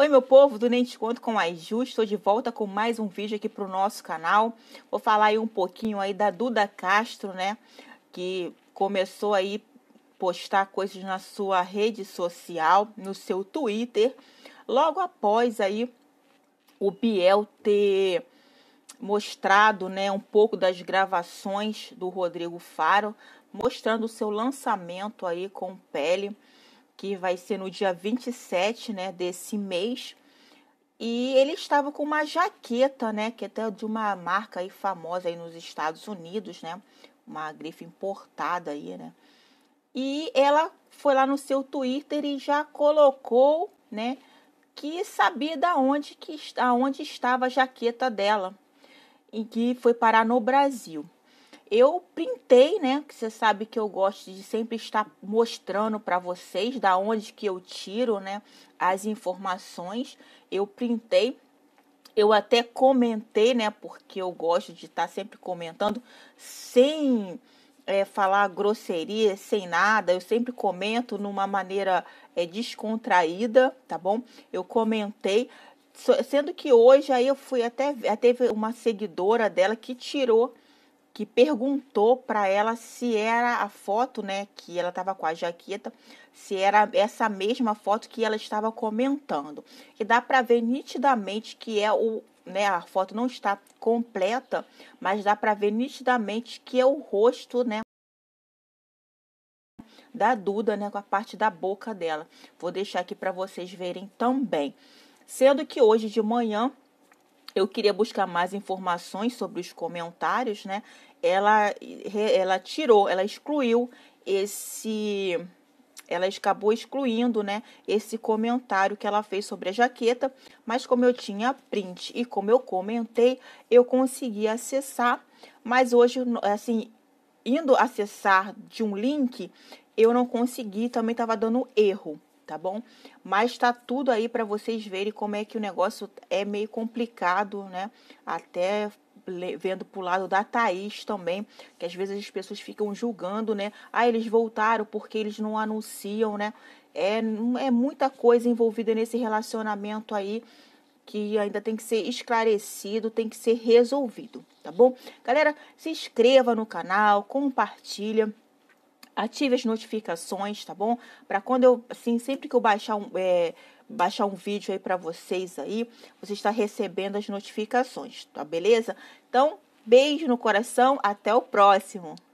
Oi meu povo, do Nem Desconto com mais justiça estou de volta com mais um vídeo aqui para o nosso canal. Vou falar aí um pouquinho aí da Duda Castro, né, que começou aí postar coisas na sua rede social, no seu Twitter, logo após aí o Biel ter mostrado, né, um pouco das gravações do Rodrigo Faro, mostrando o seu lançamento aí com pele que vai ser no dia 27, né, desse mês. E ele estava com uma jaqueta, né, que é até de uma marca aí famosa aí nos Estados Unidos, né, uma grife importada aí, né. E ela foi lá no seu Twitter e já colocou, né, que sabia da onde que aonde estava a jaqueta dela e que foi parar no Brasil. Eu printei, né? Que você sabe que eu gosto de sempre estar mostrando para vocês da onde que eu tiro, né, as informações. Eu printei eu até comentei, né? Porque eu gosto de estar sempre comentando sem é, falar grosseria, sem nada. Eu sempre comento numa maneira é, descontraída, tá bom? Eu comentei. Sendo que hoje aí eu fui até. Teve uma seguidora dela que tirou que perguntou para ela se era a foto, né, que ela estava com a jaqueta, se era essa mesma foto que ela estava comentando. E dá para ver nitidamente que é o, né, a foto não está completa, mas dá para ver nitidamente que é o rosto, né, da Duda, né, com a parte da boca dela. Vou deixar aqui para vocês verem também. Sendo que hoje de manhã eu queria buscar mais informações sobre os comentários, né? ela, ela tirou, ela excluiu esse. Ela acabou excluindo, né, esse comentário que ela fez sobre a jaqueta, mas como eu tinha print e como eu comentei, eu consegui acessar, mas hoje, assim, indo acessar de um link, eu não consegui, também estava dando erro, tá bom? Mas tá tudo aí para vocês verem como é que o negócio é meio complicado, né? Até vendo pro lado da Thaís também, que às vezes as pessoas ficam julgando, né? Ah, eles voltaram porque eles não anunciam, né? É, hum, é muita coisa envolvida nesse relacionamento aí que ainda tem que ser esclarecido, tem que ser resolvido, tá bom? Galera, se inscreva no canal, compartilha, ative as notificações, tá bom? Para quando eu, assim, sempre que eu baixar um, é, baixar um vídeo aí para vocês aí, você está recebendo as notificações, tá beleza? Então, beijo no coração, até o próximo.